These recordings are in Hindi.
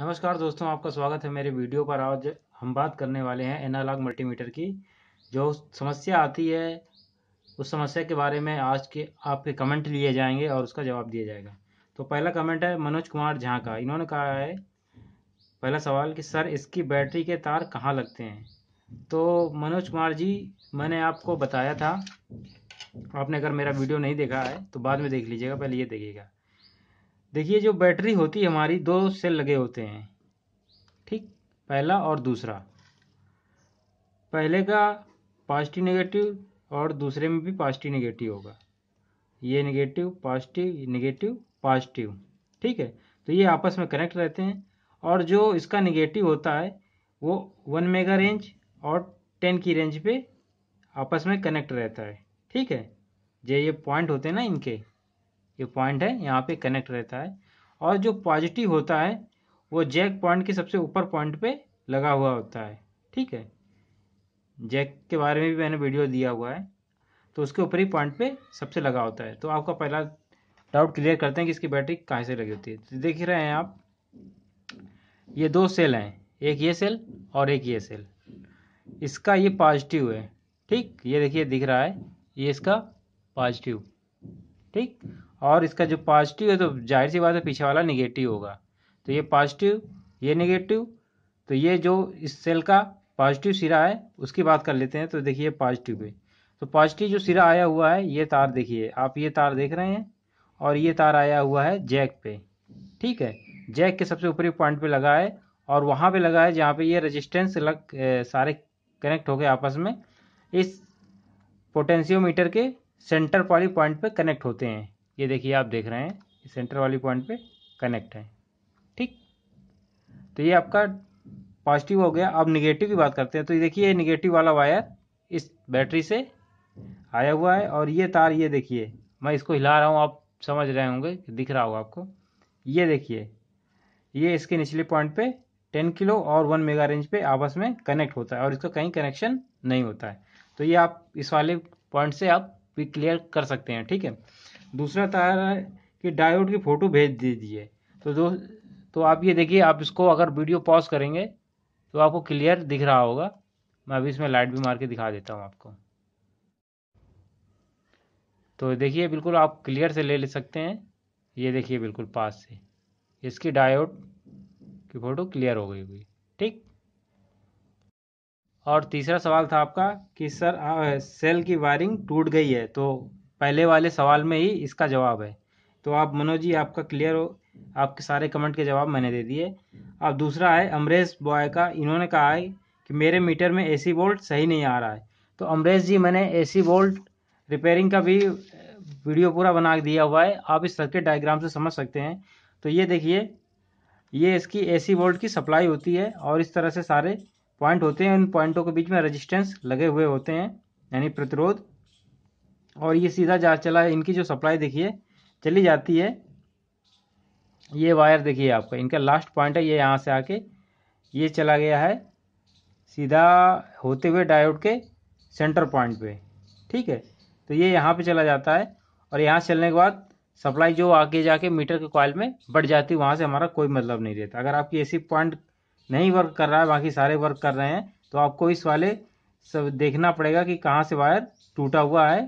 नमस्कार दोस्तों आपका स्वागत है मेरे वीडियो पर आज हम बात करने वाले हैं एनालॉग मल्टीमीटर की जो समस्या आती है उस समस्या के बारे में आज के आपके कमेंट लिए जाएंगे और उसका जवाब दिया जाएगा तो पहला कमेंट है मनोज कुमार झा का इन्होंने कहा है पहला सवाल कि सर इसकी बैटरी के तार कहाँ लगते हैं तो मनोज कुमार जी मैंने आपको बताया था आपने अगर मेरा वीडियो नहीं देखा है तो बाद में देख लीजिएगा पहले ये देखिएगा देखिए जो बैटरी होती है हमारी दो सेल लगे होते हैं ठीक पहला और दूसरा पहले का पॉजिटिव नेगेटिव और दूसरे में भी पॉजिटिव नेगेटिव होगा ये नेगेटिव पॉजिटिव नेगेटिव पॉजिटिव ठीक है तो ये आपस में कनेक्ट रहते हैं और जो इसका नेगेटिव होता है वो वन मेगा रेंज और टेन की रेंज पे आपस में कनेक्ट रहता है ठीक है जो ये पॉइंट होते हैं ना इनके ये पॉइंट है यहाँ पे कनेक्ट रहता है और जो पॉजिटिव होता है वो जैक पॉइंट के सबसे ऊपर पॉइंट पे लगा हुआ होता है ठीक है जैक के बारे में भी मैंने वीडियो दिया हुआ है तो उसके ऊपरी पॉइंट पे सबसे लगा होता है तो आपका पहला डाउट क्लियर करते हैं कि इसकी बैटरी कहाँ से लगी होती है तो देख रहे हैं आप ये दो सेल हैं एक ये सेल और एक ये सेल इसका ये पॉजिटिव है ठीक ये देखिए दिख रहा है ये इसका पॉजिटिव ठीक और इसका जो पॉजिटिव है तो जाहिर सी बात है पीछे वाला निगेटिव होगा तो ये पॉजिटिव ये निगेटिव तो ये जो इस सेल का पॉजिटिव सिरा है उसकी बात कर लेते हैं तो देखिए पॉजिटिव पे तो पॉजिटिव जो सिरा आया हुआ है ये तार देखिए आप ये तार देख रहे हैं और ये तार आया हुआ है जैक पे ठीक है जैक के सबसे ऊपरी पॉइंट पे लगा है और वहाँ पे लगा है जहाँ पे ये रेजिस्टेंस लग ए, सारे कनेक्ट हो गए आपस में इस पोटेंशियोमीटर के सेंटर वाली पॉइंट पे कनेक्ट होते हैं ये देखिए आप देख रहे हैं सेंटर वाली पॉइंट पे कनेक्ट है ठीक तो ये आपका पॉजिटिव हो गया अब निगेटिव की बात करते हैं तो ये देखिए ये निगेटिव वाला वायर इस बैटरी से आया हुआ है और ये तार ये देखिए मैं इसको हिला रहा हूँ आप समझ रहे होंगे दिख रहा होगा आपको ये देखिए ये इसके निचले पॉइंट पे टेन किलो और वन मेगा रेंज पे आपस में कनेक्ट होता है और इसका कहीं कनेक्शन नहीं होता है तो ये आप इस वाले पॉइंट से आप भी क्लियर कर सकते हैं ठीक है दूसरा तार है कि डायोड की फ़ोटो भेज दीजिए तो दो तो आप ये देखिए आप इसको अगर वीडियो पॉज करेंगे तो आपको क्लियर दिख रहा होगा मैं अभी इसमें लाइट भी मार के दिखा देता हूँ आपको तो देखिए बिल्कुल आप क्लियर से ले ले सकते हैं ये देखिए बिल्कुल पास से इसकी डायोड की फ़ोटो क्लियर हो गई हुई ठीक और तीसरा सवाल था आपका कि सर आ, सेल की वायरिंग टूट गई है तो पहले वाले सवाल में ही इसका जवाब है तो आप मनोज जी आपका क्लियर हो आपके सारे कमेंट के जवाब मैंने दे दिए अब दूसरा है अमरेश बॉय का इन्होंने कहा है कि मेरे मीटर में एसी बोल्ट सही नहीं आ रहा है तो अमरेश जी मैंने एसी बोल्ट रिपेयरिंग का भी वीडियो पूरा बना दिया हुआ है आप इस सर्किट डायग्राम से समझ सकते हैं तो ये देखिए ये इसकी ए वोल्ट की सप्लाई होती है और इस तरह से सारे पॉइंट होते हैं इन पॉइंटों के बीच में रजिस्टेंस लगे हुए होते हैं यानी प्रतिरोध और ये सीधा जा चला है इनकी जो सप्लाई देखिए चली जाती है ये वायर देखिए आपका इनका लास्ट पॉइंट है ये यहाँ से आके ये चला गया है सीधा होते हुए डायोड के सेंटर पॉइंट पे ठीक है तो ये यहाँ पे चला जाता है और यहाँ चलने के बाद सप्लाई जो आगे जाके मीटर के कॉयल में बढ़ जाती है वहाँ से हमारा कोई मतलब नहीं रहता अगर आपकी ए पॉइंट नहीं वर्क कर रहा है बाकी सारे वर्क कर रहे हैं तो आपको इस वाले सब देखना पड़ेगा कि कहाँ से वायर टूटा हुआ है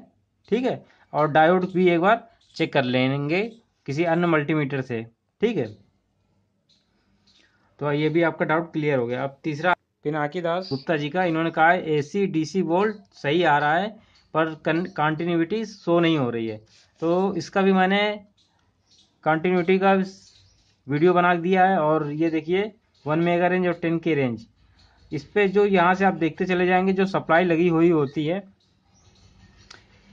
ठीक है और डायोड भी एक बार चेक कर लेंगे किसी अन्य मल्टीमीटर से ठीक है तो ये भी आपका डाउट क्लियर हो गया अब तीसरा पिनाकी दास गुप्ता जी का इन्होंने कहा है एसी डीसी वोल्ट सही आ रहा है पर कंटिन्यूटी शो नहीं हो रही है तो इसका भी मैंने कंटिन्यूटी का वीडियो बना दिया है और ये देखिए वन मेगा रेंज और टेन के रेंज इस पर जो यहाँ से आप देखते चले जाएंगे जो सप्लाई लगी हुई होती है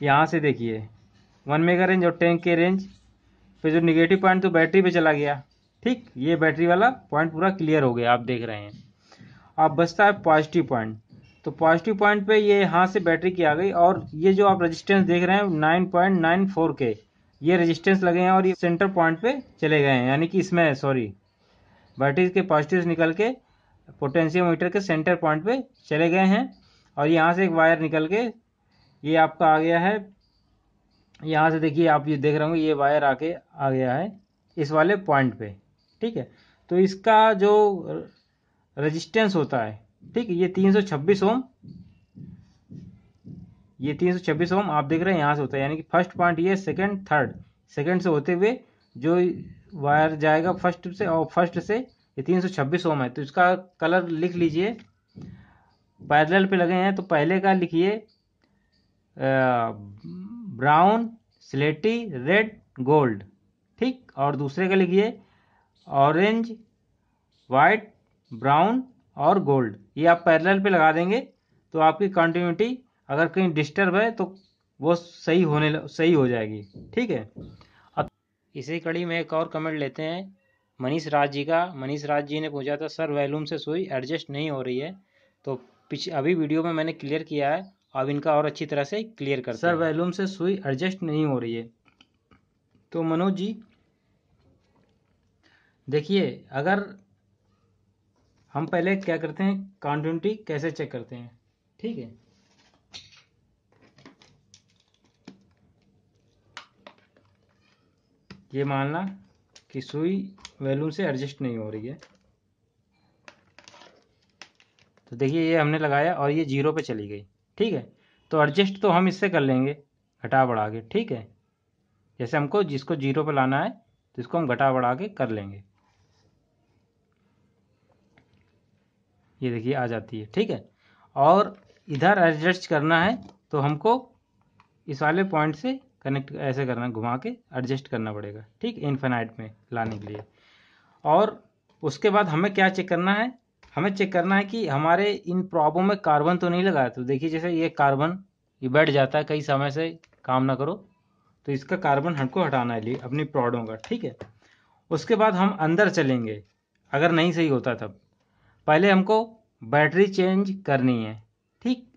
यहाँ से देखिए वन मेगा रेंज और टेन के रेंज फिर जो निगेटिव पॉइंट तो बैटरी पे चला गया ठीक ये बैटरी वाला पॉइंट पूरा क्लियर हो गया आप देख रहे हैं अब बचता है पॉजिटिव पॉइंट तो पॉजिटिव पॉइंट पे ये यहाँ से बैटरी की आ गई और ये जो आप रेजिस्टेंस देख रहे हैं नाइन पॉइंट नाइन फोर के ये रेजिस्टेंस लगे हैं और ये सेंटर पॉइंट पे चले गए हैं यानी कि इसमें सॉरी बैटरी के पॉजिटिव निकल के पोटेंशियोमीटर के सेंटर पॉइंट पे चले गए हैं और यहाँ से एक वायर निकल के ये आपका आ गया है यहाँ से देखिए आप ये देख रहे होंगे ये वायर आके आ गया है इस वाले पॉइंट पे ठीक है तो इसका जो रेजिस्टेंस होता है ठीक है ये 326 ओम ये 326 ओम आप देख रहे हैं यहाँ से होता है यानी कि फर्स्ट पॉइंट ये सेकंड थर्ड सेकंड से होते हुए जो वायर जाएगा फर्स्ट से और फर्स्ट से ये 326 ओम है तो इसका कलर लिख लीजिए पैदल पे लगे हैं तो पहले का लिखिए ब्राउन स्लेटी रेड गोल्ड ठीक और दूसरे का लिखिए ऑरेंज वाइट ब्राउन और गोल्ड ये आप पैरेलल पे लगा देंगे तो आपकी कंटिन्यूटी अगर कहीं डिस्टर्ब है तो वो सही होने सही हो जाएगी ठीक है अब इसी कड़ी में एक और कमेंट लेते हैं मनीष राज जी का मनीष राज जी ने पूछा था सर वैलूम से सुई एडजस्ट नहीं हो रही है तो पिछ अभी वीडियो में मैंने क्लियर किया है अब इनका और अच्छी तरह से क्लियर कर सर वैलूम से सुई एडजस्ट नहीं हो रही है तो मनोज जी देखिए अगर हम पहले क्या करते हैं कॉन्टिन्यूटी कैसे चेक करते हैं ठीक है ये मानना कि सुई वैल्यूम से एडजस्ट नहीं हो रही है तो देखिए ये हमने लगाया और ये जीरो पे चली गई ठीक है तो एडजस्ट तो हम इससे कर लेंगे घटा बढ़ा के ठीक है जैसे हमको जिसको जीरो पर लाना है तो इसको हम घटा बढ़ा के कर लेंगे ये देखिए आ जाती है ठीक है और इधर एडजस्ट करना है तो हमको इस वाले पॉइंट से कनेक्ट ऐसे करना घुमा के एडजस्ट करना पड़ेगा ठीक इन्फेनाइट में लाने के लिए और उसके बाद हमें क्या चेक करना है हमें चेक करना है कि हमारे इन प्रॉब्लम में कार्बन तो नहीं लगाया तो देखिए जैसे ये कार्बन ये बैठ जाता है कई समय से काम ना करो तो इसका कार्बन हमको हटाना है लिए अपनी प्रॉडों का ठीक है उसके बाद हम अंदर चलेंगे अगर नहीं सही होता तब पहले हमको बैटरी चेंज करनी है ठीक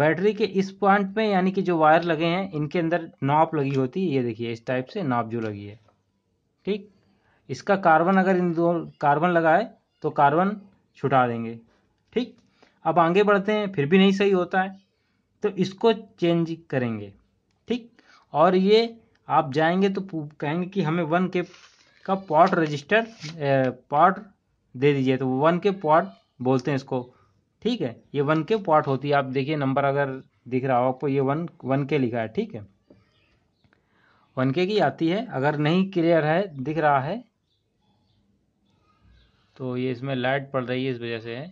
बैटरी के इस पॉइंट में यानी कि जो वायर लगे हैं इनके अंदर नॉप लगी होती है ये देखिए इस टाइप से नॉप जो लगी है ठीक इसका कार्बन अगर इन दो कार्बन लगाए तो कार्बन छुटा देंगे ठीक अब आगे बढ़ते हैं फिर भी नहीं सही होता है तो इसको चेंज करेंगे ठीक और ये आप जाएंगे तो कहेंगे कि हमें वन के का पॉट रजिस्टर पॉट दे दीजिए तो वन के पॉट बोलते हैं इसको ठीक है ये वन के पॉट होती है आप देखिए नंबर अगर दिख रहा हो आपको ये वन वन के लिखा है ठीक है वन के की आती है अगर नहीं क्लियर है दिख रहा है तो ये इसमें लाइट पड़ रही है इस वजह से है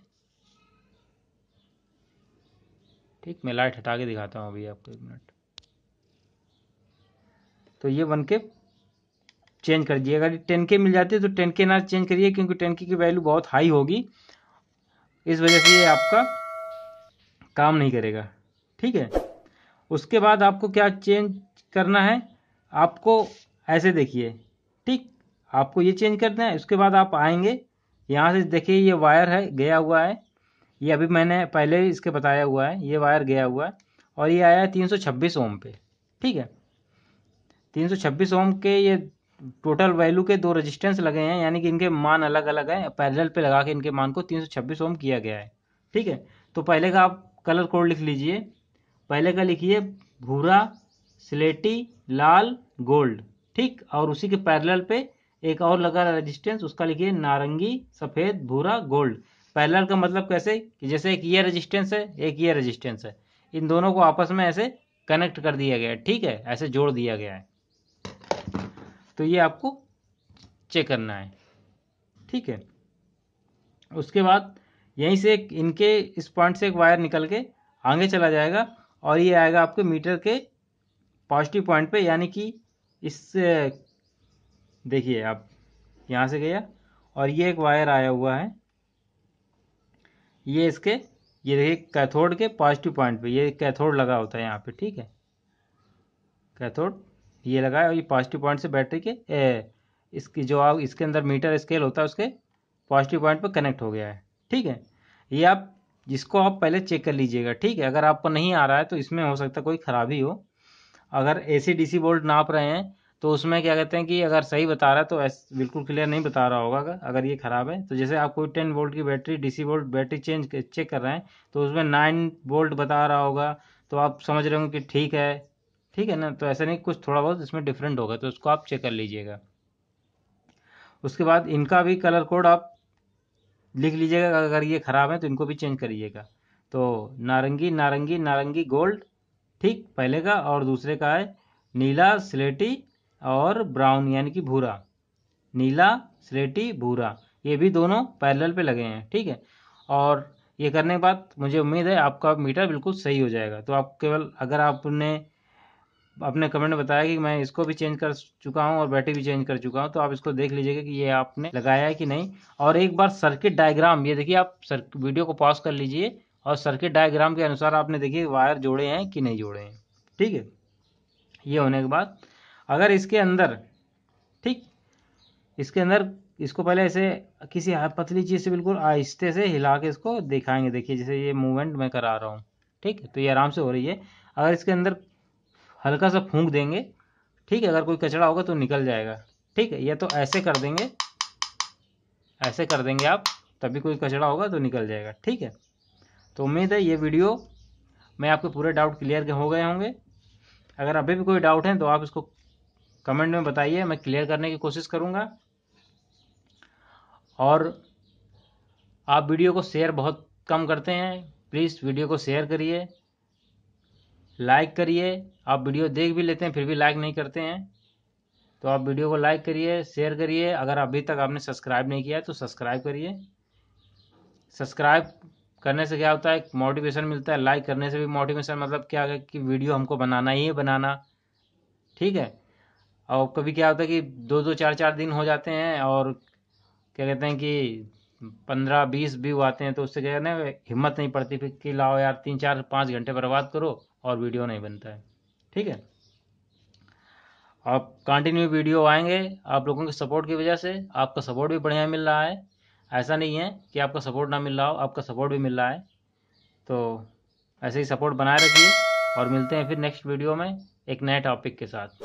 ठीक मैं लाइट हटा के दिखाता हूँ अभी आपको एक मिनट तो ये वन के चेंज कर दिए अगर टेन के मिल जाती है तो टेन के ना चेंज करिए क्योंकि टेन के की वैल्यू बहुत हाई होगी इस वजह से ये आपका काम नहीं करेगा ठीक है उसके बाद आपको क्या चेंज करना है आपको ऐसे देखिए ठीक आपको ये चेंज करना है उसके बाद आप आएंगे यहाँ से देखिए ये वायर है गया हुआ है ये अभी मैंने पहले इसके बताया हुआ है ये वायर गया हुआ है और ये आया है तीन सौ छब्बीस ओम पे ठीक है तीन सौ छब्बीस ओम के ये टोटल वैल्यू के दो रेजिस्टेंस लगे हैं यानी कि इनके मान अलग अलग हैं पैरेलल पे लगा के इनके मान को तीन सौ छब्बीस ओम किया गया है ठीक है तो पहले का आप कलर कोड लिख लीजिए पहले का लिखिए भूरा स्लेटी लाल गोल्ड ठीक और उसी के पैरेलल पे एक और लगा रेजिस्टेंस उसका लिखिए नारंगी सफ़ेद भूरा गोल्ड पैलर का मतलब कैसे कि जैसे एक ये रेजिस्टेंस है एक ये रेजिस्टेंस है इन दोनों को आपस में ऐसे कनेक्ट कर दिया गया है ठीक है ऐसे जोड़ दिया गया है तो ये आपको चेक करना है ठीक है उसके बाद यहीं से इनके इस पॉइंट से एक वायर निकल के आगे चला जाएगा और ये आएगा आपके मीटर के पॉजिटिव पॉइंट पे यानी कि इस देखिए आप यहाँ से गया और ये एक वायर आया हुआ है ये इसके ये देखिए कैथोड के पॉजिटिव पॉइंट पे ये कैथोड लगा होता है यहाँ पे ठीक है कैथोड ये लगा है और ये पॉजिटिव पॉइंट से बैटरी के ए, इसकी जो आप इसके अंदर मीटर स्केल होता है उसके पॉजिटिव पॉइंट पर कनेक्ट हो गया है ठीक है ये आप जिसको आप पहले चेक कर लीजिएगा ठीक है अगर आपको नहीं आ रहा है तो इसमें हो सकता है कोई ख़राबी हो अगर ए सी डी सी बोल्ट नाप रहे हैं तो उसमें क्या कहते हैं कि अगर सही बता रहा है तो एस बिल्कुल क्लियर नहीं बता रहा होगा अगर ये ख़राब है तो जैसे आप कोई टेन वोल्ट की battery DC volt battery change check कर रहे हैं तो उसमें नाइन वोल्ट बता रहा होगा तो आप समझ रहे होंगे कि ठीक है ठीक है ना तो ऐसा नहीं कुछ थोड़ा बहुत इसमें डिफरेंट होगा तो उसको आप चेक कर लीजिएगा उसके बाद इनका भी कलर कोड आप लिख लीजिएगा अगर ये ख़राब है तो इनको भी चेंज करिएगा तो नारंगी नारंगी नारंगी गोल्ड ठीक पहले का और दूसरे का है नीला स्लेटी और ब्राउन यानी कि भूरा नीला स्लेटी भूरा ये भी दोनों पैरेलल पे लगे हैं ठीक है और ये करने के बाद मुझे उम्मीद है आपका मीटर बिल्कुल सही हो जाएगा तो आप केवल अगर आपने अपने कमेंट में बताया कि मैं इसको भी चेंज कर चुका हूँ और बैटरी भी चेंज कर चुका हूँ तो आप इसको देख लीजिएगा कि ये आपने लगाया है कि नहीं और एक बार सर्किट डायग्राम ये देखिए आप वीडियो को पॉज कर लीजिए और सर्किट डायग्राम के अनुसार आपने देखिए वायर जोड़े हैं कि नहीं जोड़े हैं ठीक है ये होने के बाद अगर इसके अंदर ठीक इसके अंदर इसको पहले ऐसे किसी पतली चीज़ से बिल्कुल आहिस्ते से हिला के इसको दिखाएंगे देखिए जैसे ये मूवमेंट मैं करा रहा हूँ ठीक तो ये आराम से हो रही है अगर इसके अंदर हल्का सा फूंक देंगे ठीक है अगर कोई कचरा होगा तो निकल जाएगा ठीक है या तो ऐसे कर देंगे ऐसे कर देंगे आप तभी कोई कचरा होगा तो निकल जाएगा ठीक है तो उम्मीद है ये वीडियो में आपके पूरे डाउट क्लियर हो गए होंगे अगर अभी भी कोई डाउट है तो आप इसको कमेंट में बताइए मैं क्लियर करने की कोशिश करूँगा और आप वीडियो को शेयर बहुत कम करते हैं प्लीज़ वीडियो को शेयर करिए लाइक करिए आप वीडियो देख भी लेते हैं फिर भी लाइक नहीं करते हैं तो आप वीडियो को लाइक करिए शेयर करिए अगर अभी तक आपने सब्सक्राइब नहीं किया है तो सब्सक्राइब करिए सब्सक्राइब करने से क्या होता है मोटिवेशन मिलता है लाइक करने से भी मोटिवेशन मतलब क्या है कि वीडियो हमको बनाना ही है बनाना ठीक है और कभी क्या होता है कि दो दो चार चार दिन हो जाते हैं और क्या कहते हैं कि पंद्रह बीस भी आते हैं तो उससे क्या कहते हैं हिम्मत नहीं पड़ती फिर कि लाओ यार तीन चार पाँच घंटे बर्बाद करो और वीडियो नहीं बनता है ठीक है आप कंटिन्यू वीडियो आएंगे आप लोगों के सपोर्ट की वजह से आपका सपोर्ट भी बढ़िया मिल रहा है ऐसा नहीं है कि आपका सपोर्ट ना मिल रहा हो आपका सपोर्ट भी मिल रहा है तो ऐसे ही सपोर्ट बनाए रखिए और मिलते हैं फिर नेक्स्ट वीडियो में एक नए टॉपिक के साथ